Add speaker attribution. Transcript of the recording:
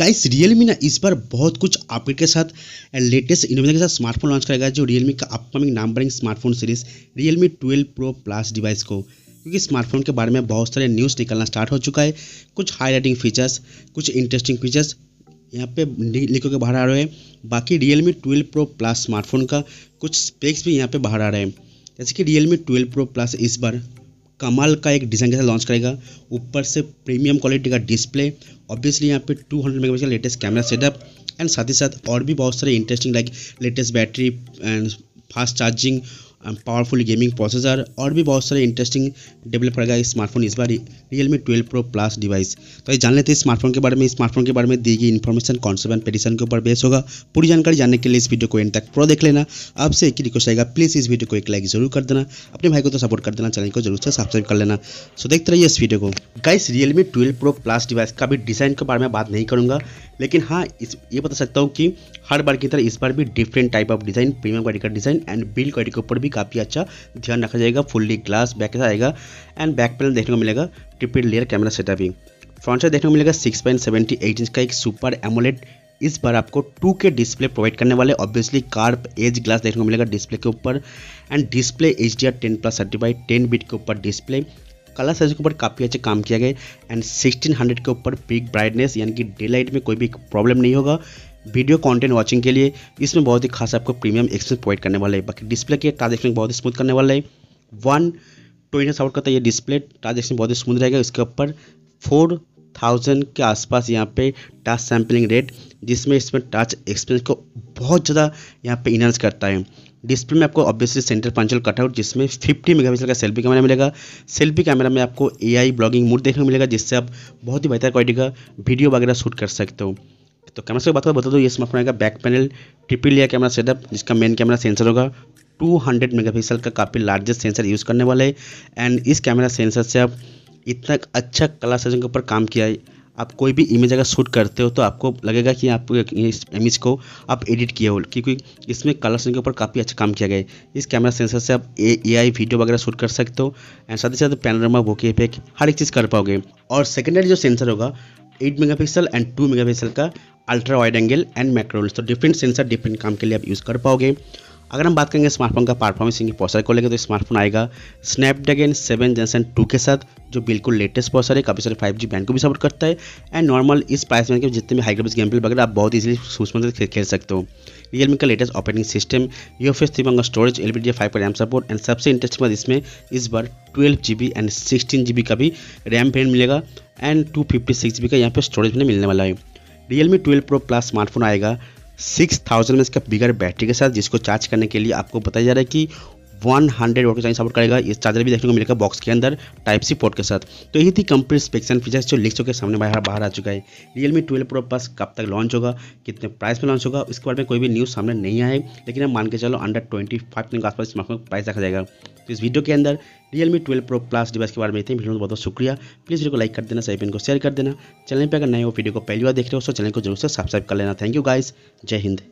Speaker 1: guys Realme ना इस बार बहुत कुछ अपडेट के साथ लेटेस्ट इनोवेशन के साथ स्मार्टफोन लॉन्च करेगा जो रियलमी का अपकमिंग बनेंगे smartphone series Realme twelve pro plus device को क्योंकि स्मार्टफोन के बारे में बहुत सारे न्यूज़ निकलना स्टार्ट हो चुका है कुछ हाई राइटिंग फीचर्स कुछ इंटरेस्टिंग फीचर्स यहाँ पे लिखो के बाहर आ रहे हैं बाकी Realme twelve pro plus smartphone का कुछ स्पेक्स भी यहाँ पे बाहर आ रहे हैं जैसे कि Realme twelve pro plus इस बार कमाल का एक डिज़ाइन के साथ लॉन्च करेगा ऊपर से प्रीमियम क्वालिटी का डिस्प्ले ऑब्वियसली यहाँ पे 200 megapixel latest camera setup and साथ ही साथ और भी बहुत सारे interesting like latest battery and fast charging powerful gaming processor और भी बहुत सारे इंटरेस्टिंग डेवलप करेगा इस स्मार्टफोन इस बार Realme twelve pro plus device तो ये जान लेते हैं स्मार्टफोन के बारे में स्मार्टफोन के बारे में दी गई इन्फॉर्मेशन कौन से पेडिशन के ऊपर बेस होगा पूरी जानकारी जानने के लिए इस वीडियो को एंड तक प्रो देख लेना आपसे एक ही रिक्वेस्ट आएगा प्लीज़ इस वीडियो को एक लाइक जरूर कर देना अपने भाई को तो सपोर्ट कर देना चैनल को जरूर से सब्सक्राइब कर लेना सो देखते रहिए इस वीडियो को guys Realme twelve pro plus device का भी डिज़ाइन के बारे में बात नहीं करूँगा लेकिन हाँ इस ये बता सकता हूँ कि हर बार की तरह इस बार भी different type of design premium quality का डिज़ाइन एंड बिल क्वालिटी के ऊपर भी भी काफ़ी अच्छा ध्यान रखा जाएगा फुल्ली ग्लास बैक आएगा एंड बैक पैनल देखने को मिलेगा ट्रिपल लेयर कैमरा सेटअपिंग फ्रंट साइड देखने को मिलेगा six point seventy eight inch का एक सुपर एमोलेट इस बार आपको 2K डिस्प्ले प्रोवाइड करने वाले ऑब्वियसली कार्प एज ग्लास देखने को मिलेगा डिस्प्ले के ऊपर and display H D R ten plus thirty certified ten bit के ऊपर डिस्प्ले कलर साइज के ऊपर काफ़ी अच्छे काम किया गया एंड 1600 के ऊपर पिक ब्राइटनेस यानी कि डे लाइट में कोई भी प्रॉब्लम नहीं होगा वीडियो कंटेंट वाचिंग के लिए इसमें बहुत ही खास आपको प्रीमियम एक्सपीरियंस प्रोवाइड करने वाला है बाकी डिस्प्ले के ट्रांजेक्शन बहुत ही स्मूथ करने वाला है वन ट्वेंटी आउट करता है ये डिस्प्ले ट्रांजेक्शन बहुत ही स्मूथ रहेगा इसके ऊपर फोर थाउजेंड के आसपास यहाँ पे टच सैम्पलिंग रेट जिसमें इसमें टच एक्सपीरियंस को बहुत ज़्यादा यहाँ पे इनर्स करता है डिस्प्ले में आपको ऑब्वियसली सेंटर पंचल कटआउट जिसमें 50 मेगापिक्सल का सेल्फी कैमरा मिलेगा सेल्फी कैमरा में आपको एआई ब्लॉगिंग मोड देखने को मिलेगा जिससे आप बहुत ही बेहतर क्वालिटी का वीडियो वगैरह शूट कर सकते हो तो कैमरा से बात करें बता दो ये स्मार्टफोन आएगा बैक पैनल ट्रिपल या कैमरा सेटअप जिसका मेन कैमरा सेंसर होगा 200 मेगापिक्सल का काफ़ी लार्जेस्ट सेंसर यूज़ करने वाला है एंड इस कैमरा सेंसर से आप इतना अच्छा कला सेंसर के ऊपर काम किया है आप कोई भी इमेज अगर शूट करते हो तो आपको लगेगा कि आप इस इमेज को आप एडिट किए हो क्योंकि इसमें कलर सेशन के ऊपर काफ़ी अच्छा काम किया गया है इस कैमरा सेंसर से आप ए आई वीडियो वगैरह शूट कर सकते हो एंड साथ ही साथ वो के इफेक्ट हर एक चीज़ कर पाओगे और सेकेंडरी जो सेंसर होगा mega megapixel and mega megapixel का ultra wide angle and macro तो डिफरेंट सेंसर डिफरेंट काम के लिए आप यूज़ कर पाओगे अगर हम बात करेंगे स्मार्टफोन का परफॉर्मेंस इनकी प्रोसेसर को लेकर तो स्मार्टफोन आएगा स्नैपड्रैगन सेवन जनसन टू के साथ जो बिल्कुल लेटेस्ट प्रोसेसर है काफ़ी सारे फाइव जी बैंड को भी सपोर्ट करता है एंड नॉर्मल इस प्राइस में जितने भी हाई गेम प्ले वगैरह आप बहुत इजीली सूचना से खेल सकते हो रियलमी का latest operating system U F S three मंगा storage L B D five का रैम सपोर्ट एंड सबसे इंटरेस्टिंग बात इसमें इस बार twelve G B and sixteen G B का भी रैम पेंट मिलेगा and two fifty six G B का यहाँ पर स्टोरेज में मिलने वाला है Realme twelve pro plus smartphone आएगा सिक्स थाउजेंड में इसका बिगर बैटरी के साथ जिसको चार्ज करने के लिए आपको बताया जा रहा है कि वन हंड्रेड वोट का सपोर्ट करेगा इस चार्जर भी देखने को मिलेगा बॉक्स के अंदर टाइप सी पोर्ट के साथ तो यही थी कंप्लीट स्पेक्स एंड फीचर्स जो लिख के सामने बाहर बाहर आ चुका है रियलमी ट्वेल्व प्रो पास कब तक लॉन्च होगा कितने प्राइस में लॉन्च होगा इसके बारे में कोई भी न्यूज़ सामने नहीं आए लेकिन हम मान के चलो अंडर ट्वेंटी फाइव के आसपास स्मार्टफोन प्राइस रखा जाएगा इस वीडियो के अंदर Realme twelve pro plus device के बारे में इतने वीडियो में बहुत बहुत शुक्रिया प्लीज़ वीडियो को लाइक कर देना सही को शेयर कर देना चैनल पर अगर नए वो वीडियो को पहली बार देख रहे हो तो चैनल को जरूर से सब्सक्राइब कर लेना थैंक यू गाइस जय हिंद